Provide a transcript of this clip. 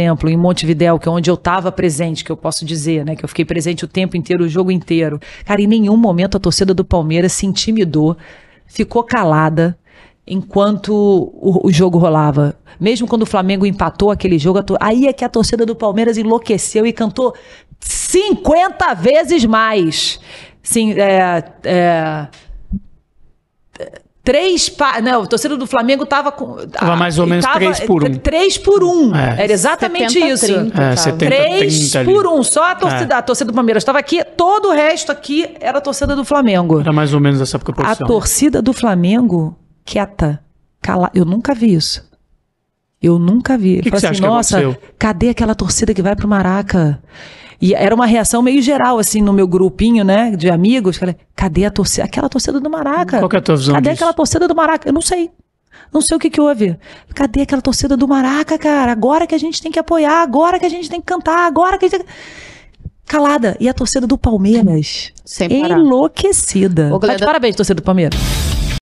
exemplo, em Montevidéu, que é onde eu estava presente, que eu posso dizer, né? Que eu fiquei presente o tempo inteiro, o jogo inteiro. Cara, em nenhum momento a torcida do Palmeiras se intimidou, ficou calada enquanto o, o jogo rolava. Mesmo quando o Flamengo empatou aquele jogo, aí é que a torcida do Palmeiras enlouqueceu e cantou 50 vezes mais. Sim, é, é Três. Pa... Não, o torcedor do Flamengo estava com. Tava mais ou menos tava, três por um. Três por um. É. Era exatamente 70, isso. 30, é, 70, três 30 por um. Só a torcida, é. a torcida do Palmeiras estava aqui, todo o resto aqui era a torcida do Flamengo. Era mais ou menos essa proporção. A torcida do Flamengo, quieta, calada. Eu nunca vi isso. Eu nunca vi. Que, que assim, nossa, cadê aquela torcida que vai pro Maraca? E era uma reação meio geral, assim, no meu grupinho, né, de amigos. cadê a torcida? Aquela torcida do Maraca. Qual é a tua visão Cadê disso? aquela torcida do Maraca? Eu não sei. Não sei o que, que houve. Cadê aquela torcida do Maraca, cara? Agora que a gente tem que apoiar, agora que a gente tem que cantar, agora que a gente calada. E a torcida do Palmeiras Sem parar. enlouquecida. Tá de parabéns, torcida do Palmeiras.